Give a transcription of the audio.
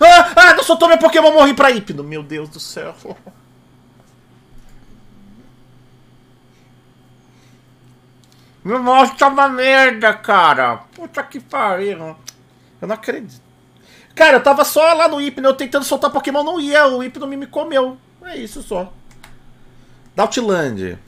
Ah, ah, não soltou meu Pokémon, morri pra Hipno. Meu Deus do céu. Meu mouse tá é uma merda, cara. Puta que pariu. Eu não acredito. Cara, eu tava só lá no Hipno, né, eu tentando soltar Pokémon, não ia. O Hipno me, me comeu. É isso só. Doutland.